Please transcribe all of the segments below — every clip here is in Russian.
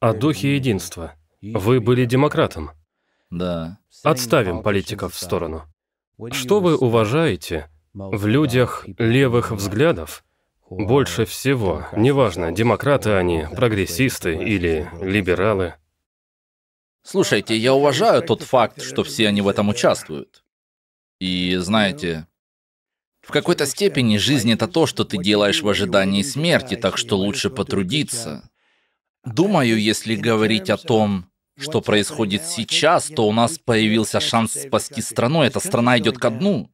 о духе единства. Вы были демократом. Да. Отставим политиков в сторону. Что вы уважаете в людях левых взглядов больше всего? Неважно, демократы они, прогрессисты или либералы. Слушайте, я уважаю тот факт, что все они в этом участвуют. И знаете, в какой-то степени жизнь это то, что ты делаешь в ожидании смерти, так что лучше потрудиться, Думаю, если говорить о том, что происходит сейчас, то у нас появился шанс спасти страну. Эта страна идет ко дну.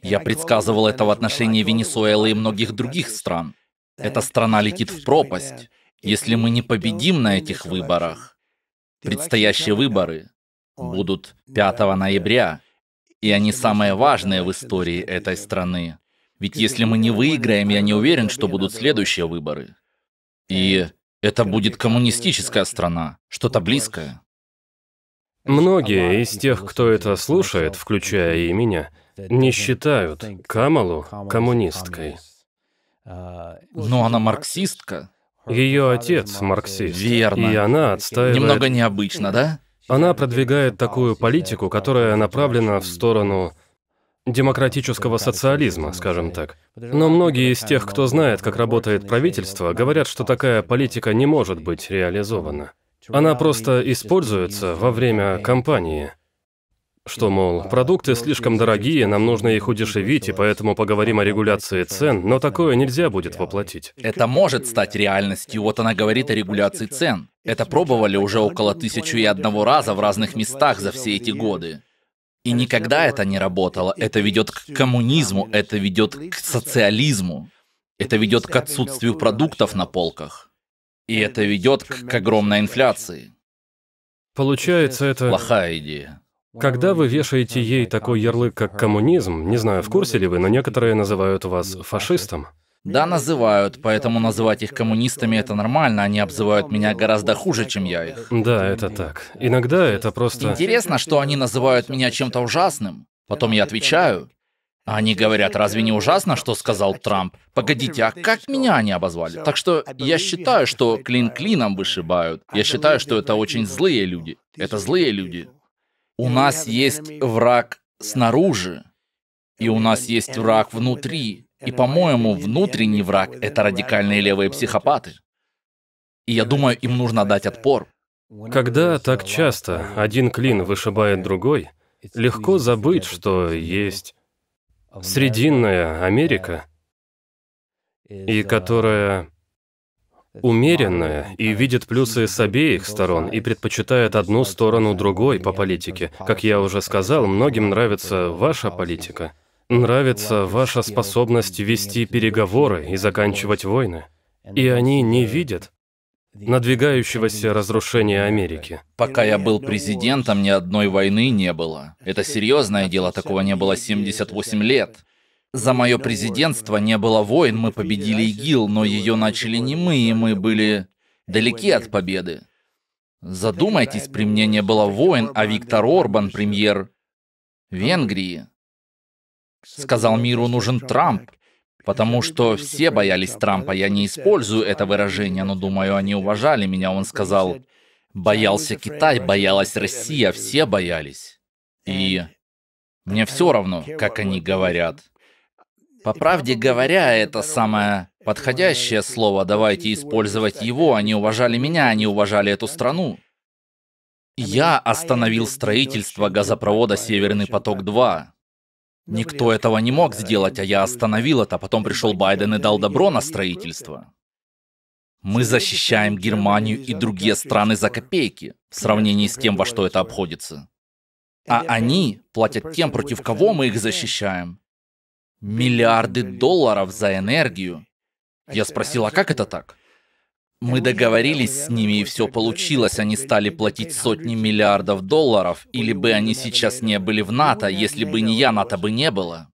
Я предсказывал это в отношении Венесуэлы и многих других стран. Эта страна летит в пропасть, если мы не победим на этих выборах. Предстоящие выборы будут 5 ноября, и они самые важные в истории этой страны. Ведь если мы не выиграем, я не уверен, что будут следующие выборы. И это будет коммунистическая страна, что-то близкое. Многие из тех, кто это слушает, включая и меня, не считают Камалу коммунисткой. Но она марксистка. Ее отец марксист. Верно. И она отстаивает... Немного необычно, да? Она продвигает такую политику, которая направлена в сторону демократического социализма, скажем так. Но многие из тех, кто знает, как работает правительство, говорят, что такая политика не может быть реализована. Она просто используется во время кампании. Что, мол, продукты слишком дорогие, нам нужно их удешевить, и поэтому поговорим о регуляции цен, но такое нельзя будет воплотить. Это может стать реальностью, вот она говорит о регуляции цен. Это пробовали уже около тысячи и одного раза в разных местах за все эти годы. И никогда это не работало. Это ведет к коммунизму, это ведет к социализму, это ведет к отсутствию продуктов на полках. И это ведет к, к огромной инфляции. Получается, это... Плохая идея. Когда вы вешаете ей такой ярлык, как коммунизм, не знаю, в курсе ли вы, но некоторые называют вас фашистом. Да, называют, поэтому называть их коммунистами это нормально, они обзывают меня гораздо хуже, чем я их. Да, это так. Иногда это просто... Интересно, что они называют меня чем-то ужасным. Потом я отвечаю. Они говорят, разве не ужасно, что сказал Трамп? Погодите, а как меня они обозвали? Так что я считаю, что клин клином вышибают. Я считаю, что это очень злые люди. Это злые люди. У нас есть враг снаружи, и у нас есть враг внутри. И, по-моему, внутренний враг — это радикальные левые психопаты. И я думаю, им нужно дать отпор. Когда так часто один клин вышибает другой, легко забыть, что есть Срединная Америка, и которая умеренная и видит плюсы с обеих сторон и предпочитает одну сторону другой по политике. Как я уже сказал, многим нравится ваша политика нравится ваша способность вести переговоры и заканчивать войны. И они не видят надвигающегося разрушения Америки. Пока я был президентом, ни одной войны не было. Это серьезное дело, такого не было 78 лет. За мое президентство не было войн, мы победили ИГИЛ, но ее начали не мы, и мы были далеки от победы. Задумайтесь, при мне не было войн, а Виктор Орбан, премьер Венгрии, сказал миру нужен Трамп, потому что все боялись Трампа. Я не использую это выражение, но думаю, они уважали меня. Он сказал, боялся Китай, боялась Россия, все боялись. И мне все равно, как они говорят. По правде говоря, это самое подходящее слово, давайте использовать его. Они уважали меня, они уважали эту страну. Я остановил строительство газопровода «Северный поток-2». Ну, Никто этого не мог сделать, а я остановил это. А потом пришел Байден и дал добро на строительство. Мы защищаем Германию и другие страны за копейки в сравнении с тем, во что это обходится. А они платят тем, против кого мы их защищаем. Миллиарды долларов за энергию. Я спросил, а как это так? Мы договорились с ними, и все получилось. Они стали платить сотни миллиардов долларов. Или бы они сейчас не были в НАТО, если бы не я, НАТО бы не было.